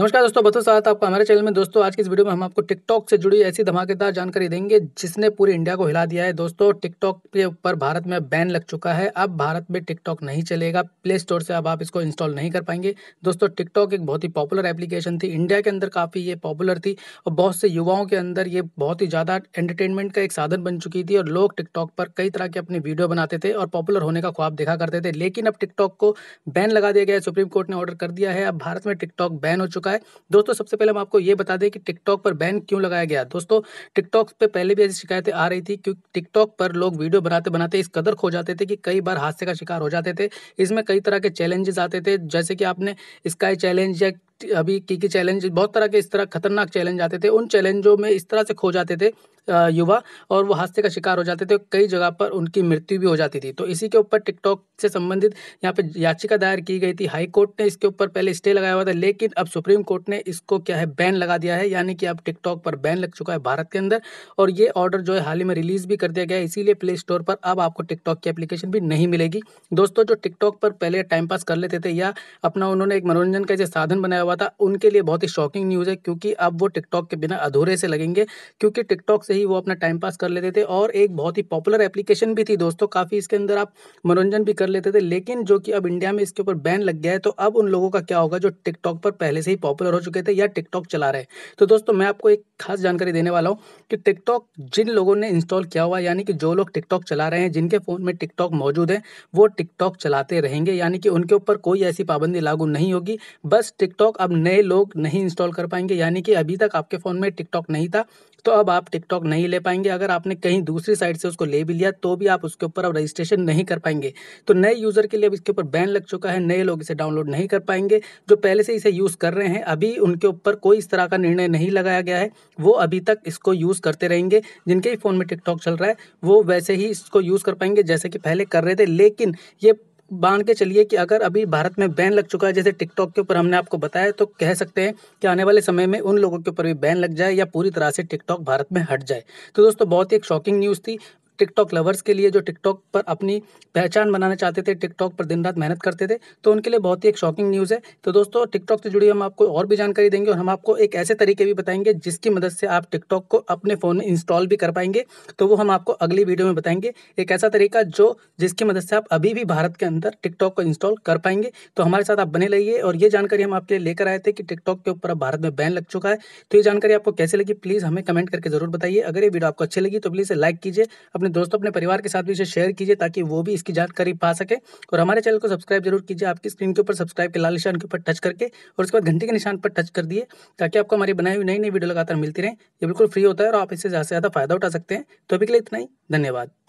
नमस्कार दोस्तों बतो साथ आपका हमारे चैनल में दोस्तों आज की इस वीडियो में हम आपको टिकटॉक से जुड़ी ऐसी धमाकेदार जानकारी देंगे जिसने पूरे इंडिया को हिला दिया है दोस्तों टिकटॉक के ऊपर भारत में बैन लग चुका है अब भारत में टिकटॉक नहीं चलेगा प्ले स्टोर से अब आप इसको इंस्टॉल नहीं कर पाएंगे दोस्तों टिकटॉक एक बहुत ही पॉपुलर एप्लीकेशन थी इंडिया के अंदर काफ़ी ये पॉपुलर थी और बहुत से युवाओं के अंदर ये बहुत ही ज़्यादा एंटरटेनमेंट का एक साधन बन चुकी थी और लोग टिकटॉक पर कई तरह के अपनी वीडियो बनाते थे और पॉपुलर होने का ख्वाब देखा करते थे लेकिन अब टिकटॉक को बैन लगा दिया गया सुप्रीम कोर्ट ने ऑर्डर कर दिया है अब भारत में टिकटॉक बैन हो चुका चुका है दोस्तों सबसे पहले हम आपको ये बता दें कि टिकटॉक पर बैन क्यों लगाया गया दोस्तों टिकटॉक पे पहले भी ऐसी शिकायतें आ रही थी क्योंकि टिकटॉक पर लोग वीडियो बनाते बनाते इस कदर खो जाते थे कि कई बार हादसे का शिकार हो जाते थे इसमें कई तरह के चैलेंजेस आते थे जैसे कि आपने स्काई चैलेंज या अभी की की चैलेंज बहुत तरह के इस तरह खतरनाक चैलेंज आते थे उन चैलेंजों में इस तरह से खो जाते थे युवा और वो हादसे का शिकार हो जाते थे कई जगह पर उनकी मृत्यु भी हो जाती थी तो इसी के ऊपर टिकटॉक से संबंधित यहाँ पर याचिका दायर की गई थी हाई कोर्ट ने इसके ऊपर पहले स्टे लगाया हुआ था लेकिन अब सुप्रीम कोर्ट ने इसको क्या है बैन लगा दिया है यानी कि अब टिकटॉक पर बैन लग चुका है भारत के अंदर और ये ऑर्डर जो है हाल ही में रिलीज भी कर दिया गया इसीलिए प्ले स्टोर पर अब आपको टिकटॉक की एप्लीकेशन भी नहीं मिलेगी दोस्तों जो टिकटॉक पर पहले टाइम पास कर लेते थे या अपना उन्होंने एक मनोरंजन का जो साधन बनाया हुआ था उनके लिए बहुत ही शॉकिंग न्यूज़ है क्योंकि अब वो टिकटॉक के बिना अधूरे से लगेंगे क्योंकि टिकटॉक से ही वो अपना टाइम पास कर लेते थे और एक बहुत ही पॉपुलर एप्लीकेशन भी थी दोस्तों काफ़ी इसके अंदर आप मनोरंजन भी कर लेते थे लेकिन जो कि अब इंडिया में इसके ऊपर बैन लग गया है तो अब उन लोगों का क्या होगा जो टिकटॉक पर पहले से ही पॉपुलर हो चुके थे या टिकटॉक चला रहे तो दोस्तों मैं आपको एक खास जानकारी देने वाला हूँ कि टिकटॉक जिन लोगों ने इंस्टॉल किया हुआ यानी कि जो लोग टिकटॉक चला रहे हैं जिनके फ़ोन में टिकटॉक मौजूद है वो टिकटॉक चलाते रहेंगे यानी कि उनके ऊपर कोई ऐसी पाबंदी लागू नहीं होगी बस टिकटॉक अब नए लोग नहीं इंस्टॉल कर पाएंगे यानी कि अभी तक आपके फ़ोन में टिकटॉक नहीं था तो अब आप टिकटॉक लॉग नहीं ले पाएंगे अगर आपने कहीं दूसरी साइड से उसको ले भी लिया तो भी आप उसके ऊपर अब रजिस्ट्रेशन नहीं कर पाएंगे तो नए यूज़र के लिए अब इसके ऊपर बैन लग चुका है नए लोग इसे डाउनलोड नहीं कर पाएंगे जो पहले से इसे यूज़ कर रहे हैं अभी उनके ऊपर कोई इस तरह का निर्णय नहीं लगाया गया है वो अभी तक इसको यूज़ करते रहेंगे जिनके ही फ़ोन में टिकटॉक चल रहा है वो वैसे ही इसको यूज़ कर पाएंगे जैसे कि पहले कर रहे थे लेकिन ये मान के चलिए कि अगर अभी भारत में बैन लग चुका है जैसे टिकटॉक के ऊपर हमने आपको बताया तो कह सकते हैं कि आने वाले समय में उन लोगों के ऊपर भी बैन लग जाए या पूरी तरह से टिकटॉक भारत में हट जाए तो दोस्तों बहुत ही एक शॉकिंग न्यूज़ थी टिकटॉक लवर्स के लिए जो टिकटॉक पर अपनी पहचान बनाना चाहते थे टिकटॉक पर दिन रात मेहनत करते थे तो उनके लिए बहुत ही एक शॉकिंग न्यूज़ है तो दोस्तों टिकटॉक से जुड़ी हम आपको और भी जानकारी देंगे और हम आपको एक ऐसे तरीके भी बताएंगे जिसकी मदद से आप टिकटॉक को अपने फ़ोन में इंस्टॉल भी कर पाएंगे तो वो हम आपको अगली वीडियो में बताएंगे एक ऐसा तरीका जो जिसकी मदद से आप अभी भी भारत के अंदर टिकटॉक को इंस्टॉल कर पाएंगे तो हमारे साथ आप बने रहिए और ये जानकारी हम आपके लिए लेकर आए थे कि टिकटॉक के ऊपर अब भारत में बैन लग चुका है तो ये जानकारी आपको कैसे लगी प्लीज़ हमें कमेंट करके ज़रूर बताइए अगर ये वीडियो आपको अच्छी लगी तो प्लीज़ लाइक कीजिए अपने दोस्तों अपने परिवार के साथ भी इसे शेयर कीजिए ताकि वो भी इसकी जानकारी पा सके और हमारे चैनल को सब्सक्राइब जरूर कीजिए आपकी स्क्रीन के ऊपर सब्सक्राइब के लाल निशान के ऊपर टच करके और उसके बाद घंटे के निशान पर टच कर दिए ताकि आपको हमारी बनाई हुई नई नई वीडियो लगातार मिलती रहे ये बिल्कुल फ्री होता है और आप इससे ज़्यादा से ज़्यादा फायदा उठा सकते हैं तो अभी के लिए इतना ही धन्यवाद